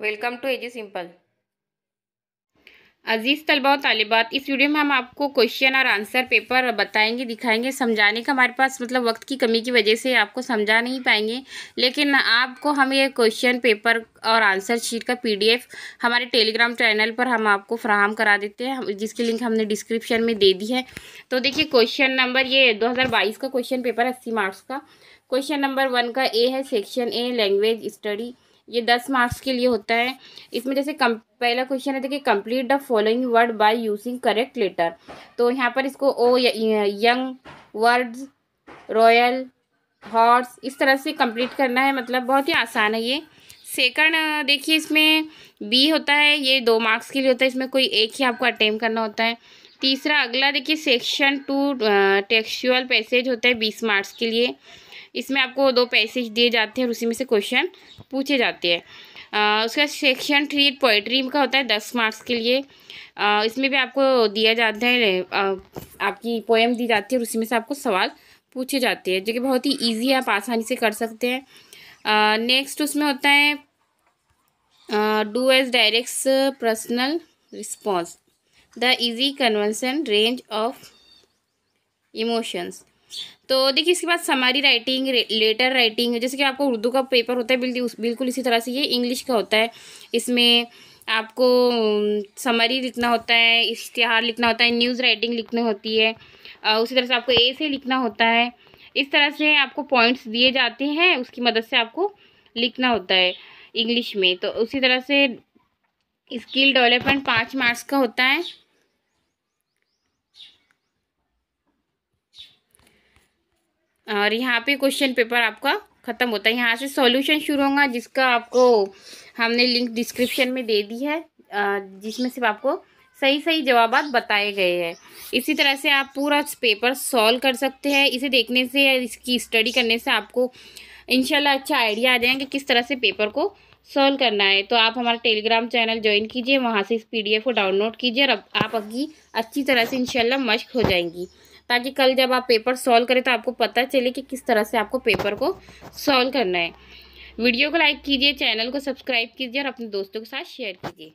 welcome to AG simple अजीज़ तलबा और तालिबात इस वीडियो में हम आपको क्वेश्चन और आंसर पेपर बताएंगे दिखाएंगे समझाने का हमारे पास मतलब वक्त की कमी की वजह से आपको समझा नहीं पाएंगे लेकिन आपको हम ये क्वेश्चन पेपर और आंसर शीट का पीडीएफ हमारे टेलीग्राम चैनल पर हम आपको फ्राहम करा देते हैं जिसकी लिंक हमने डिस्क्रिप्शन में दे दी है तो देखिए क्वेश्चन नंबर ये दो का क्वेश्चन पेपर अस्सी मार्क्स का क्वेश्चन नंबर वन का ए है सेक्शन ए लैंग्वेज स्टडी ये दस मार्क्स के लिए होता है इसमें जैसे कम पहला क्वेश्चन है देखिए complete the following word by using correct letter तो यहाँ पर इसको O young words royal horse इस तरह से कंप्लीट करना है मतलब बहुत ही आसान है ये सेकंड देखिए इसमें बी होता है ये दो मार्क्स के लिए होता है इसमें कोई एक ही आपको अटेम्प करना होता है तीसरा अगला देखिए सेक्शन टू टेक्सुअल पैसेज होता है बीस मार्क्स के लिए इसमें आपको दो पैसेज दिए जाते हैं और उसी में से क्वेश्चन पूछे जाते हैं उसका सेक्शन थ्री पोइट्री का होता है दस मार्क्स के लिए आ, इसमें भी आपको दिया जाता है आ, आपकी पोएम दी जाती है और उसी में से आपको सवाल पूछे जाते हैं जो कि बहुत ही ईजी है आप आसानी से कर सकते हैं नेक्स्ट उसमें होता है do age directs personal response the easy convention range of emotions तो देखिए इसके बाद समारी राइटिंग लेटर राइटिंग जैसे कि आपको उर्दू का पेपर होता है बिल्कुल इसी तरह से ये इंग्लिश का होता है इसमें आपको समरी लिखना होता है इश्तहार लिखना होता है न्यूज़ राइटिंग लिखनी होती है उसी तरह से आपको ए से लिखना होता है इस तरह से आपको पॉइंट्स दिए जाते हैं उसकी मदद से आपको लिखना होता है इंग्लिश में तो उसी तरह से स्किल डेवलपमेंट पाँच मार्क्स का होता है और यहाँ पे क्वेश्चन पेपर आपका ख़त्म होता है यहाँ से सॉल्यूशन शुरू होगा जिसका आपको हमने लिंक डिस्क्रिप्शन में दे दी है जिसमें सिर्फ आपको सही सही जवाब बताए गए हैं इसी तरह से आप पूरा पेपर सॉल्व कर सकते हैं इसे देखने से या इसकी स्टडी करने से आपको इनशाला अच्छा आइडिया आ जाएगा कि किस तरह से पेपर को सॉल्व करना है तो आप हमारा टेलीग्राम चैनल ज्वाइन कीजिए वहाँ से इस पीडीएफ को डाउनलोड कीजिए और आप आपकी अच्छी तरह से इनशाला मश्क हो जाएंगी ताकि कल जब आप पेपर सॉल्व करें तो आपको पता चले कि किस तरह से आपको पेपर को सॉल्व करना है वीडियो को लाइक कीजिए चैनल को सब्सक्राइब कीजिए और अपने दोस्तों के साथ शेयर कीजिए